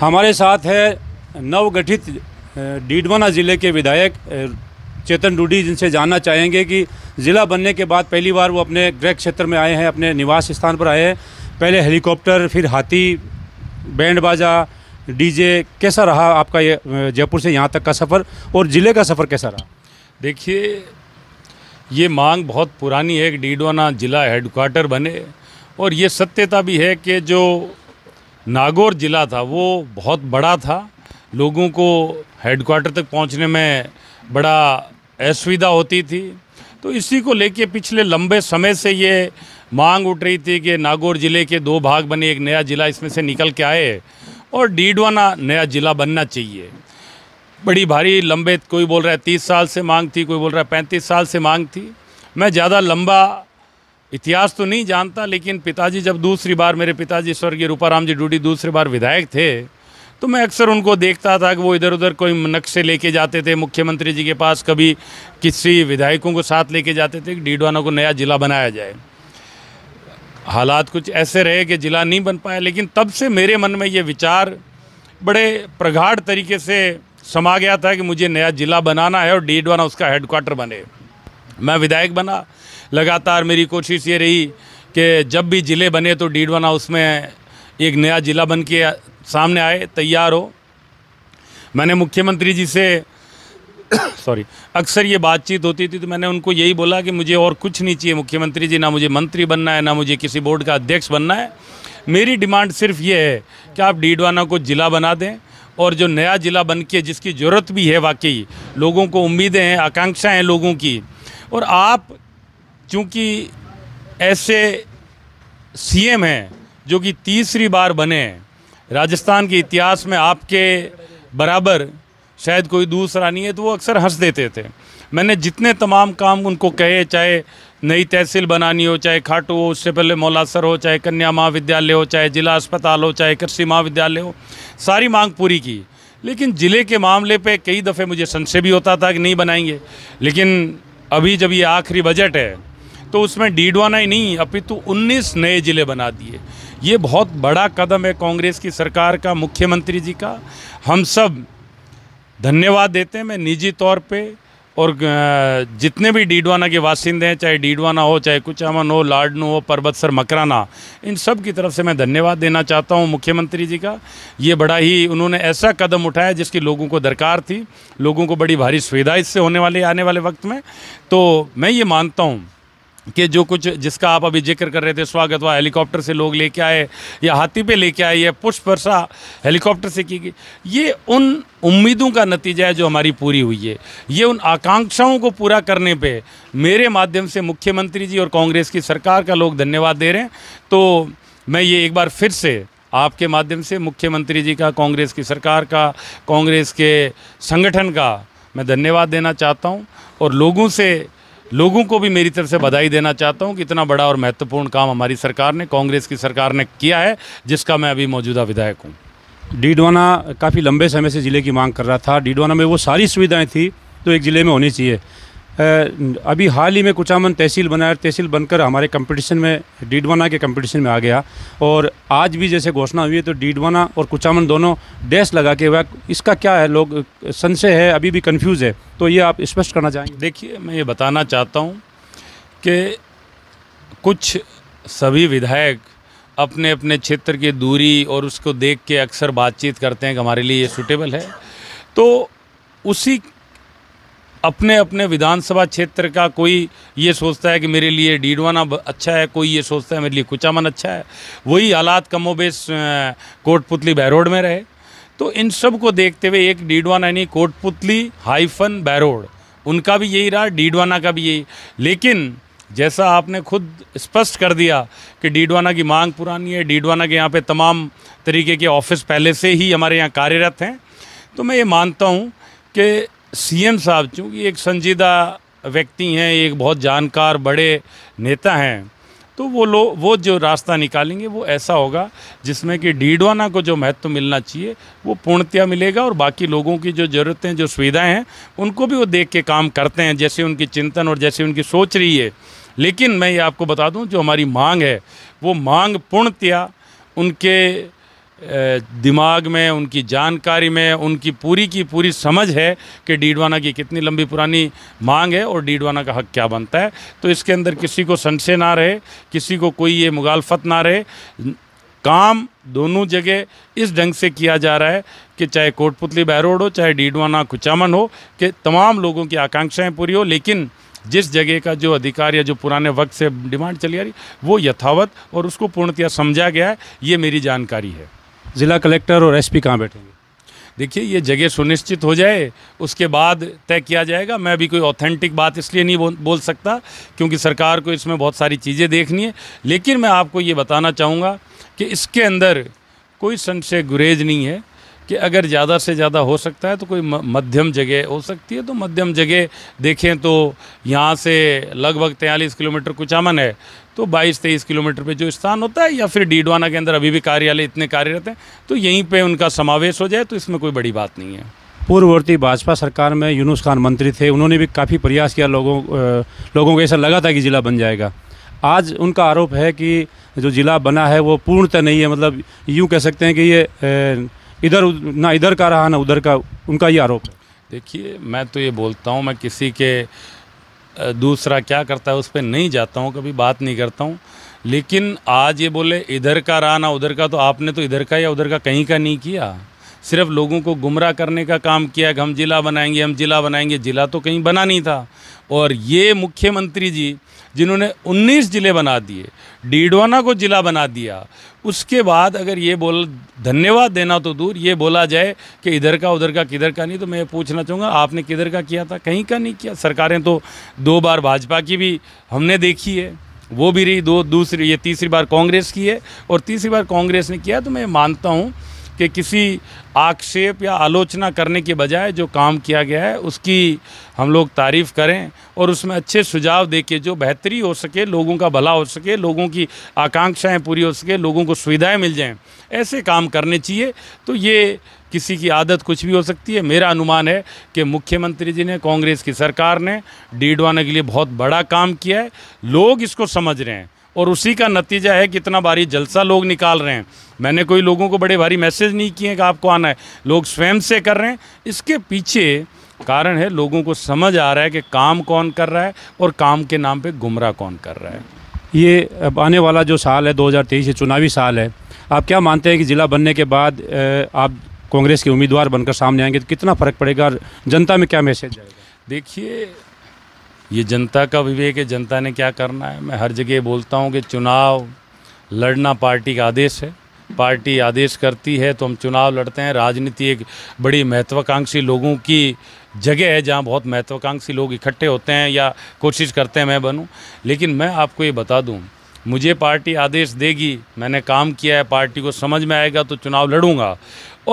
हमारे साथ है नवगठित डीडवाना ज़िले के विधायक चेतन डूडी जिनसे जानना चाहेंगे कि ज़िला बनने के बाद पहली बार वो अपने गृह क्षेत्र में आए हैं अपने निवास स्थान पर आए हैं पहले हेलीकॉप्टर फिर हाथी बैंड बाजा डीजे कैसा रहा आपका ये जयपुर से यहाँ तक का सफ़र और ज़िले का सफ़र कैसा रहा देखिए ये मांग बहुत पुरानी है कि डीडवाना ज़िला हेडकोार्टर बने और ये सत्यता भी है कि जो नागौर ज़िला था वो बहुत बड़ा था लोगों को हेडक्वार्टर तक पहुंचने में बड़ा असुविधा होती थी तो इसी को लेके पिछले लंबे समय से ये मांग उठ रही थी कि नागौर ज़िले के दो भाग बने एक नया ज़िला इसमें से निकल के आए और डीडवाना नया ज़िला बनना चाहिए बड़ी भारी लंबे कोई बोल रहा है तीस साल से मांग थी कोई बोल रहा है पैंतीस साल से मांग थी मैं ज़्यादा लंबा इतिहास तो नहीं जानता लेकिन पिताजी जब दूसरी बार मेरे पिताजी स्वर्गीय रूपाराम जी डूडी दूसरी बार विधायक थे तो मैं अक्सर उनको देखता था कि वो इधर उधर कोई नक्शे लेके जाते थे मुख्यमंत्री जी के पास कभी किसी विधायकों को साथ लेके जाते थे कि डीडवाना को नया ज़िला बनाया जाए हालात कुछ ऐसे रहे कि ज़िला नहीं बन पाया लेकिन तब से मेरे मन में ये विचार बड़े प्रगाढ़ तरीके से समा गया था कि मुझे नया ज़िला बनाना है और डीडवाना उसका हेडक्वार्टर बने मैं विधायक बना लगातार मेरी कोशिश ये रही कि जब भी ज़िले बने तो डीडवाना उसमें एक नया ज़िला बन के सामने आए तैयार हो मैंने मुख्यमंत्री जी से सॉरी अक्सर ये बातचीत होती थी तो मैंने उनको यही बोला कि मुझे और कुछ नहीं चाहिए मुख्यमंत्री जी ना मुझे मंत्री बनना है ना मुझे किसी बोर्ड का अध्यक्ष बनना है मेरी डिमांड सिर्फ ये है कि आप डीडवाना को ज़िला बना दें और जो नया ज़िला बन के जिसकी ज़रूरत भी है वाकई लोगों को उम्मीदें हैं आकांक्षाएँ हैं लोगों की और आप चूँकि ऐसे सीएम हैं जो कि तीसरी बार बने राजस्थान के इतिहास में आपके बराबर शायद कोई दूसरा नहीं है तो वो अक्सर हंस देते थे मैंने जितने तमाम काम उनको कहे चाहे नई तहसील बनानी हो चाहे खाटू हो उससे पहले मौलासर हो चाहे कन्या महाविद्यालय हो चाहे जिला अस्पताल हो चाहे कृषि महाविद्यालय हो सारी मांग पूरी की लेकिन ज़िले के मामले पे कई दफ़े मुझे संशय भी होता था कि नहीं बनाएंगे लेकिन अभी जब ये आखिरी बजट है तो उसमें डीडवाना ही नहीं अपितु 19 नए ज़िले बना दिए ये बहुत बड़ा कदम है कांग्रेस की सरकार का मुख्यमंत्री जी का हम सब धन्यवाद देते हैं मैं निजी तौर पे और जितने भी डीडवाना के वासिंदे हैं चाहे डीडवाना हो चाहे कुचामन हो लाडनू हो पर्वतसर मकराना इन सब की तरफ से मैं धन्यवाद देना चाहता हूं मुख्यमंत्री जी का ये बड़ा ही उन्होंने ऐसा कदम उठाया जिसकी लोगों को दरकार थी लोगों को बड़ी भारी सुविधा इससे होने वाली आने वाले वक्त में तो मैं ये मानता हूँ कि जो कुछ जिसका आप अभी जिक्र कर रहे थे स्वागत हुआ हेलीकॉप्टर से लोग लेके आए या हाथी पे लेके आए या पुष्प वर्षा हेलीकॉप्टर से की गई ये उन उम्मीदों का नतीजा है जो हमारी पूरी हुई है ये उन आकांक्षाओं को पूरा करने पे मेरे माध्यम से मुख्यमंत्री जी और कांग्रेस की सरकार का लोग धन्यवाद दे रहे हैं तो मैं ये एक बार फिर से आपके माध्यम से मुख्यमंत्री जी का कांग्रेस की सरकार का कांग्रेस के संगठन का मैं धन्यवाद देना चाहता हूँ और लोगों से लोगों को भी मेरी तरफ से बधाई देना चाहता हूँ कि इतना बड़ा और महत्वपूर्ण काम हमारी सरकार ने कांग्रेस की सरकार ने किया है जिसका मैं अभी मौजूदा विधायक हूँ डीडवाना काफ़ी लंबे समय से ज़िले की मांग कर रहा था डीडवाना में वो सारी सुविधाएँ थी तो एक ज़िले में होनी चाहिए अभी हाल ही में कुचामन तहसील बना है तहसील बनकर हमारे कंपटीशन में डीडवाना के कंपटीशन में आ गया और आज भी जैसे घोषणा हुई है तो डीडवाना और कुचामन दोनों डैश लगा के हुआ इसका क्या है लोग संशय है अभी भी कन्फ्यूज़ है तो ये आप स्पष्ट करना चाहेंगे देखिए मैं ये बताना चाहता हूँ कि कुछ सभी विधायक अपने अपने क्षेत्र की दूरी और उसको देख के अक्सर बातचीत करते हैं कि हमारे लिए ये सूटेबल है तो उसी अपने अपने विधानसभा क्षेत्र का कोई ये सोचता है कि मेरे लिए डीडवाना अच्छा है कोई ये सोचता है मेरे लिए कुचामन अच्छा है वही हालात कमोबेश कोटपुतली बैरोड में रहे तो इन सब को देखते हुए एक डीडवाना यानी कोटपुतली हाइफन बैरोड उनका भी यही रहा डीडवाना का भी यही लेकिन जैसा आपने खुद स्पष्ट कर दिया कि डीडवाना की मांग पुरानी है डीडवाना के यहाँ पे तमाम तरीके के ऑफिस पहले से ही हमारे यहाँ कार्यरत हैं तो मैं ये मानता हूँ कि सीएम साहब चूँकि एक संजीदा व्यक्ति हैं एक बहुत जानकार बड़े नेता हैं तो वो लोग वो जो रास्ता निकालेंगे वो ऐसा होगा जिसमें कि डीडवाना को जो महत्व मिलना चाहिए वो पूर्णतया मिलेगा और बाकी लोगों की जो ज़रूरतें जो सुविधाएं हैं उनको भी वो देख के काम करते हैं जैसे उनकी चिंतन और जैसे उनकी सोच रही है लेकिन मैं ये आपको बता दूं जो हमारी मांग है वो मांग पूर्णतया उनके दिमाग में उनकी जानकारी में उनकी पूरी की पूरी समझ है कि डीडवाना की कितनी लंबी पुरानी मांग है और डीडवाना का हक क्या बनता है तो इसके अंदर किसी को संशय ना रहे किसी को कोई ये मुगालफत ना रहे काम दोनों जगह इस ढंग से किया जा रहा है कि चाहे कोटपुतली बैरोड हो चाहे डीडवाना कुचामन हो कि तमाम लोगों की आकांक्षाएँ पूरी हो लेकिन जिस जगह का जो अधिकार या जो पुराने वक्त से डिमांड चली आ रही वो यथावत और उसको पूर्णतया समझा गया है ये मेरी जानकारी है ज़िला कलेक्टर और एसपी कहाँ बैठेंगे देखिए ये जगह सुनिश्चित हो जाए उसके बाद तय किया जाएगा मैं भी कोई ऑथेंटिक बात इसलिए नहीं बोल सकता क्योंकि सरकार को इसमें बहुत सारी चीज़ें देखनी है लेकिन मैं आपको ये बताना चाहूँगा कि इसके अंदर कोई संशय गुरेज नहीं है कि अगर ज़्यादा से ज़्यादा हो सकता है तो कोई मध्यम जगह हो सकती है तो मध्यम जगह देखें तो यहाँ से लगभग तैंतालीस किलोमीटर कुचामन है तो 22-23 किलोमीटर पे जो स्थान होता है या फिर डीडवाना के अंदर अभी भी कार्यालय इतने कार्यरत हैं तो यहीं पे उनका समावेश हो जाए तो इसमें कोई बड़ी बात नहीं है पूर्ववर्ती भाजपा सरकार में यूनुस खान मंत्री थे उन्होंने भी काफ़ी प्रयास किया लोगों लोगों को ऐसा लगा था कि ज़िला बन जाएगा आज उनका आरोप है कि जो ज़िला बना है वो पूर्णतः नहीं है मतलब यूँ कह सकते हैं कि ये इधर ना इधर का रहा ना उधर का उनका ये आरोप है देखिए मैं तो ये बोलता हूँ मैं किसी के दूसरा क्या करता है उस पर नहीं जाता हूँ कभी बात नहीं करता हूँ लेकिन आज ये बोले इधर का रहा ना उधर का तो आपने तो इधर का या उधर का कहीं का नहीं किया सिर्फ लोगों को गुमराह करने का काम किया कि हम ज़िला बनाएंगे हम ज़िला बनाएंगे ज़िला तो कहीं बना नहीं था और ये मुख्यमंत्री जी जिन्होंने 19 ज़िले बना दिए डीडवाना को ज़िला बना दिया उसके बाद अगर ये बोल धन्यवाद देना तो दूर ये बोला जाए कि इधर का उधर का किधर का नहीं तो मैं पूछना चाहूँगा आपने किधर का किया था कहीं का नहीं किया सरकारें तो दो बार भाजपा की भी हमने देखी है वो भी रही दो दूसरी ये तीसरी बार कांग्रेस की है और तीसरी बार कांग्रेस ने किया तो मैं मानता हूँ कि किसी आक्षेप या आलोचना करने के बजाय जो काम किया गया है उसकी हम लोग तारीफ़ करें और उसमें अच्छे सुझाव दे के जो बेहतरी हो सके लोगों का भला हो सके लोगों की आकांक्षाएं पूरी हो सके लोगों को सुविधाएं मिल जाएं ऐसे काम करने चाहिए तो ये किसी की आदत कुछ भी हो सकती है मेरा अनुमान है कि मुख्यमंत्री जी ने कांग्रेस की सरकार ने डीडवाने के लिए बहुत बड़ा काम किया है लोग इसको समझ रहे हैं और उसी का नतीजा है कि इतना भारी जलसा लोग निकाल रहे हैं मैंने कोई लोगों को बड़े भारी मैसेज नहीं किए कि आपको आना है लोग स्वयं से कर रहे हैं इसके पीछे कारण है लोगों को समझ आ रहा है कि काम कौन कर रहा है और काम के नाम पे गुमराह कौन कर रहा है ये अब आने वाला जो साल है 2023 ये चुनावी साल है आप क्या मानते हैं कि ज़िला बनने के बाद आप कांग्रेस के उम्मीदवार बनकर सामने आएंगे तो कितना फ़र्क पड़ेगा जनता में क्या मैसेज जाएगा देखिए ये जनता का विवेक है जनता ने क्या करना है मैं हर जगह बोलता हूँ कि चुनाव लड़ना पार्टी का आदेश है पार्टी आदेश करती है तो हम चुनाव लड़ते हैं राजनीति एक बड़ी महत्वाकांक्षी लोगों की जगह है जहाँ बहुत महत्वाकांक्षी लोग इकट्ठे होते हैं या कोशिश करते हैं मैं बनूँ लेकिन मैं आपको ये बता दूँ मुझे पार्टी आदेश देगी मैंने काम किया है पार्टी को समझ में आएगा तो चुनाव लड़ूंगा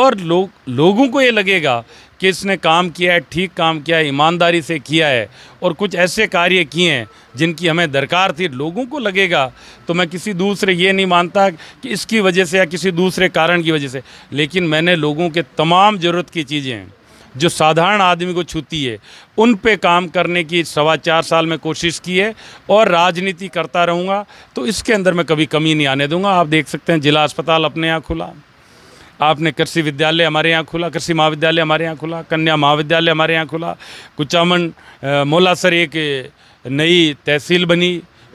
और लोग लोगों को ये लगेगा किसने काम किया है ठीक काम किया है ईमानदारी से किया है और कुछ ऐसे कार्य किए हैं जिनकी हमें दरकार थी लोगों को लगेगा तो मैं किसी दूसरे ये नहीं मानता कि इसकी वजह से या किसी दूसरे कारण की वजह से लेकिन मैंने लोगों के तमाम ज़रूरत की चीज़ें जो साधारण आदमी को छूती है उन पे काम करने की सवा चार साल में कोशिश की है और राजनीति करता रहूँगा तो इसके अंदर मैं कभी कमी नहीं आने दूंगा आप देख सकते हैं जिला अस्पताल अपने यहाँ खुला आपने कृषि विद्यालय हमारे यहाँ खुला कृषि महाविद्यालय हमारे यहाँ खुला कन्या महाविद्यालय हमारे यहाँ खुला कुचामन मोलासर एक नई तहसील बनी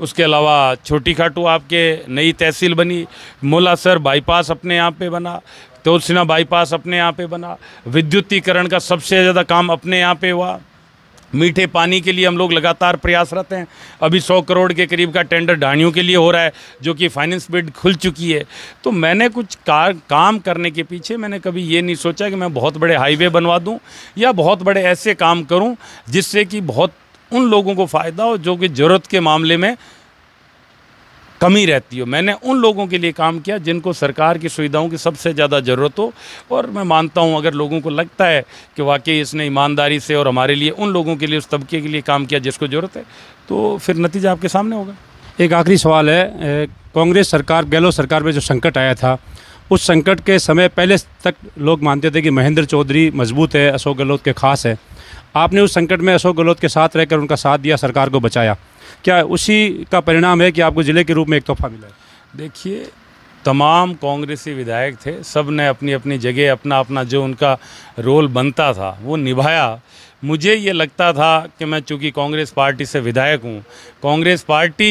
उसके अलावा छोटी खाटू आपके नई तहसील बनी मोलासर बाईपास अपने यहाँ पे बना तोलसिना बाईपास अपने यहाँ पे बना विद्युतीकरण का सबसे ज़्यादा काम अपने यहाँ पे हुआ मीठे पानी के लिए हम लोग लगातार प्रयासरत हैं अभी 100 करोड़ के करीब का टेंडर ढाणियों के लिए हो रहा है जो कि फाइनेंस बिड खुल चुकी है तो मैंने कुछ कार काम करने के पीछे मैंने कभी ये नहीं सोचा कि मैं बहुत बड़े हाईवे बनवा दूं या बहुत बड़े ऐसे काम करूं जिससे कि बहुत उन लोगों को फ़ायदा हो जो कि ज़रूरत के मामले में कमी रहती हो मैंने उन लोगों के लिए काम किया जिनको सरकार की सुविधाओं की सबसे ज़्यादा ज़रूरत हो और मैं मानता हूँ अगर लोगों को लगता है कि वाकई इसने ईमानदारी से और हमारे लिए उन लोगों के लिए उस तबके के लिए काम किया जिसको ज़रूरत है तो फिर नतीजा आपके सामने होगा एक आखिरी सवाल है कांग्रेस सरकार गहलोत सरकार में जो संकट आया था उस संकट के समय पहले तक लोग मानते थे कि महेंद्र चौधरी मजबूत है अशोक गहलोत के खास है आपने उस संकट में अशोक गहलोत के साथ रहकर उनका साथ दिया सरकार को बचाया क्या उसी का परिणाम है कि आपको ज़िले के रूप में एक तोहफा मिला है देखिए तमाम कांग्रेसी विधायक थे सब ने अपनी अपनी जगह अपना अपना जो उनका रोल बनता था वो निभाया मुझे ये लगता था कि मैं चूँकि कांग्रेस पार्टी से विधायक हूँ कांग्रेस पार्टी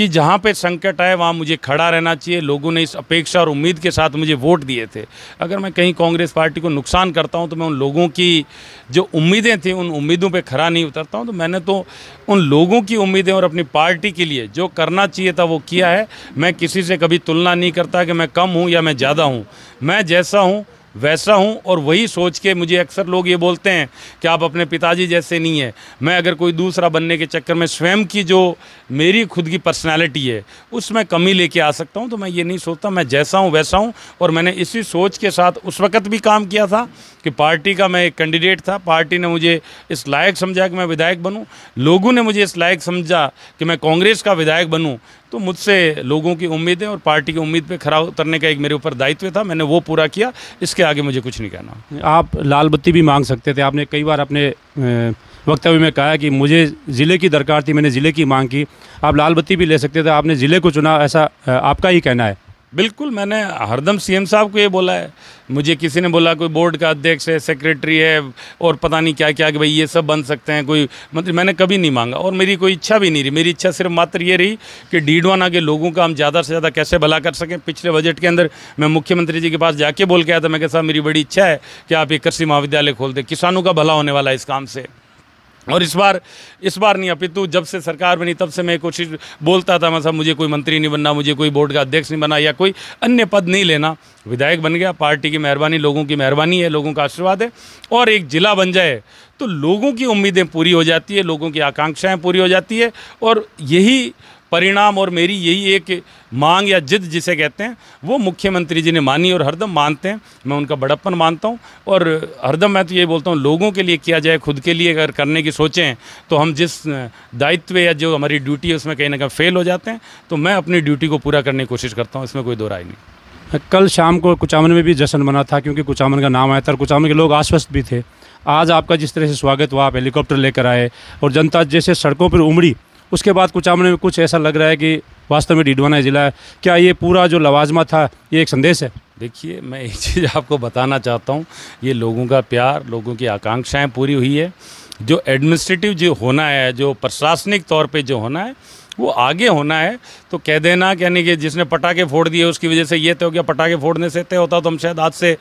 कि जहाँ पे संकट आए वहाँ मुझे खड़ा रहना चाहिए लोगों ने इस अपेक्षा और उम्मीद के साथ मुझे वोट दिए थे अगर मैं कहीं कांग्रेस पार्टी को नुकसान करता हूँ तो मैं उन लोगों की जो उम्मीदें थी उन उम्मीदों पे खड़ा नहीं उतरता हूँ तो मैंने तो उन लोगों की उम्मीदें और अपनी पार्टी के लिए जो करना चाहिए था वो किया है मैं किसी से कभी तुलना नहीं करता कि मैं कम हूँ या मैं ज़्यादा हूँ मैं जैसा हूँ वैसा हूँ और वही सोच के मुझे अक्सर लोग ये बोलते हैं कि आप अपने पिताजी जैसे नहीं है मैं अगर कोई दूसरा बनने के चक्कर में स्वयं की जो मेरी खुद की पर्सनालिटी है उसमें कमी लेके आ सकता हूँ तो मैं ये नहीं सोचता मैं जैसा हूँ वैसा हूँ और मैंने इसी सोच के साथ उस वक़्त भी काम किया था कि पार्टी का मैं एक कैंडिडेट था पार्टी ने मुझे इस लायक समझा कि मैं विधायक बनूँ लोगों ने मुझे इस लायक समझा कि मैं कांग्रेस का विधायक बनूँ तो मुझसे लोगों की उम्मीदें और पार्टी की उम्मीद पे खरा उतरने का एक मेरे ऊपर दायित्व था मैंने वो पूरा किया इसके आगे मुझे कुछ नहीं कहना आप लाल बत्ती भी मांग सकते थे आपने कई बार अपने वक्तव्य में कहा कि मुझे ज़िले की दरकार थी मैंने ज़िले की मांग की आप लाल बत्ती भी ले सकते थे आपने ज़िले को चुना ऐसा आपका ही कहना है बिल्कुल मैंने हरदम सीएम साहब को ये बोला है मुझे किसी ने बोला कोई बोर्ड का अध्यक्ष है सेक्रेटरी है और पता नहीं क्या क्या कि भाई ये सब बन सकते हैं कोई मतलब मैंने कभी नहीं मांगा और मेरी कोई इच्छा भी नहीं रही मेरी इच्छा सिर्फ मात्र ये रही कि डीडवाना के लोगों का हम ज़्यादा से ज़्यादा कैसे भला कर सकें पिछले बजट के अंदर मैं मुख्यमंत्री जी के पास जाके बोल के आया था मैं कह मेरी बड़ी इच्छा है कि आप एक कृषि महाविद्यालय खोल दें किसानों का भला होने वाला है इस काम से और इस बार इस बार नहीं अपितु जब से सरकार बनी तब से मैं कोशिश बोलता था मैं सब मुझे कोई मंत्री नहीं बनना मुझे कोई बोर्ड का अध्यक्ष नहीं बना या कोई अन्य पद नहीं लेना विधायक बन गया पार्टी की मेहरबानी लोगों की मेहरबानी है लोगों का आशीर्वाद है और एक जिला बन जाए तो लोगों की उम्मीदें पूरी हो जाती है लोगों की आकांक्षाएँ पूरी हो जाती है और यही परिणाम और मेरी यही एक मांग या जिद जिसे कहते हैं वो मुख्यमंत्री जी ने मानी और हरदम मानते हैं मैं उनका बड़प्पन मानता हूँ और हरदम मैं तो ये बोलता हूँ लोगों के लिए किया जाए खुद के लिए अगर करने की सोचें तो हम जिस दायित्व या जो हमारी ड्यूटी है उसमें कहीं ना कहीं फेल हो जाते हैं तो मैं अपनी ड्यूटी को पूरा करने की कोशिश करता हूँ इसमें कोई दो राय नहीं कल शाम को कुचामन में भी जश्न मना था क्योंकि कुचामन का नाम आया था और कुचामन के लोग आश्वस्त भी थे आज आपका जिस तरह से स्वागत हुआ आप हेलीकॉप्टर लेकर आए और जनता जैसे सड़कों पर उमड़ी उसके बाद कुछ आमने में कुछ ऐसा लग रहा है कि वास्तव में डिडवाना ज़िला है क्या ये पूरा जो लवाजमा था ये एक संदेश है देखिए मैं एक चीज़ आपको बताना चाहता हूँ ये लोगों का प्यार लोगों की आकांक्षाएँ पूरी हुई है जो एडमिनिस्ट्रेटिव जो होना है जो प्रशासनिक तौर पर जो होना है वो आगे होना है तो कह देना यानी कि जिसने पटाखे फोड़ दिए उसकी वजह से ये तय तो हो गया पटाखे फोड़ने से तय होता तो हम शायद आज से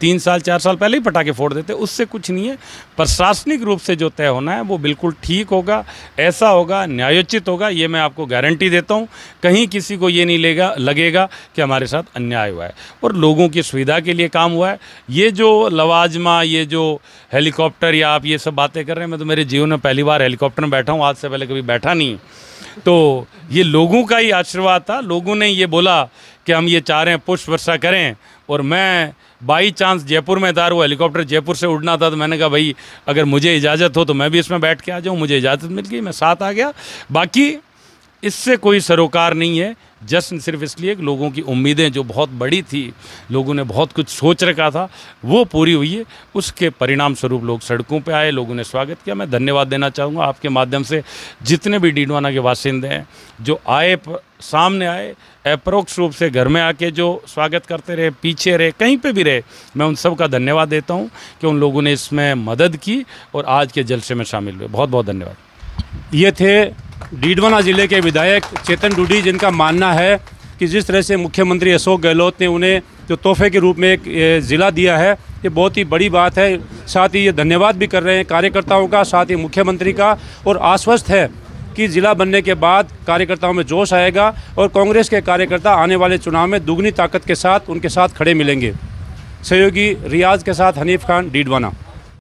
तीन साल चार साल पहले ही पटाखे फोड़ देते उससे कुछ नहीं है प्रशासनिक रूप से जो तय होना है वो बिल्कुल ठीक होगा ऐसा होगा न्यायोचित होगा ये मैं आपको गारंटी देता हूँ कहीं किसी को ये नहीं लेगा लगेगा कि हमारे साथ अन्याय हुआ है और लोगों की सुविधा के लिए काम हुआ है ये जो लवाजमा ये जो हेलीकॉप्टर या आप ये सब बातें कर रहे हैं मैं तो मेरे जीवन में पहली बार हेलीकॉप्टर में बैठा हूँ आज से पहले कभी बैठा नहीं तो ये लोगों का ही आशीर्वाद था लोगों ने ये बोला कि हम ये चाह रहे हैं पुष्प वर्षा करें और मैं बाई चांस जयपुर में था वो हेलीकॉप्टर जयपुर से उड़ना था तो मैंने कहा भाई अगर मुझे इजाज़त हो तो मैं भी इसमें बैठ के आ जाऊँ मुझे इजाज़त मिल गई मैं साथ आ गया बाकी इससे कोई सरोकार नहीं है जश्न सिर्फ इसलिए कि लोगों की उम्मीदें जो बहुत बड़ी थी लोगों ने बहुत कुछ सोच रखा था वो पूरी हुई है उसके परिणाम स्वरूप लोग सड़कों पे आए लोगों ने स्वागत किया मैं धन्यवाद देना चाहूँगा आपके माध्यम से जितने भी डीडवाना के वासिंदे हैं जो आए सामने आए अप्रोक्ष रूप से घर में आके जो स्वागत करते रहे पीछे रहे कहीं पर भी रहे मैं उन सब का धन्यवाद देता हूँ कि उन लोगों ने इसमें मदद की और आज के जलसे में शामिल हुए बहुत बहुत धन्यवाद ये थे डीडवाना ज़िले के विधायक चेतन डूडी जिनका मानना है कि जिस तरह से मुख्यमंत्री अशोक गहलोत ने उन्हें जो तोहफे के रूप में एक ज़िला दिया है ये बहुत ही बड़ी बात है साथ ही ये धन्यवाद भी कर रहे हैं कार्यकर्ताओं का साथ ही मुख्यमंत्री का और आश्वस्त है कि ज़िला बनने के बाद कार्यकर्ताओं में जोश आएगा और कांग्रेस के कार्यकर्ता आने वाले चुनाव में दुगनी ताकत के साथ उनके साथ खड़े मिलेंगे सहयोगी रियाज के साथ हनीफ खान डीडवाना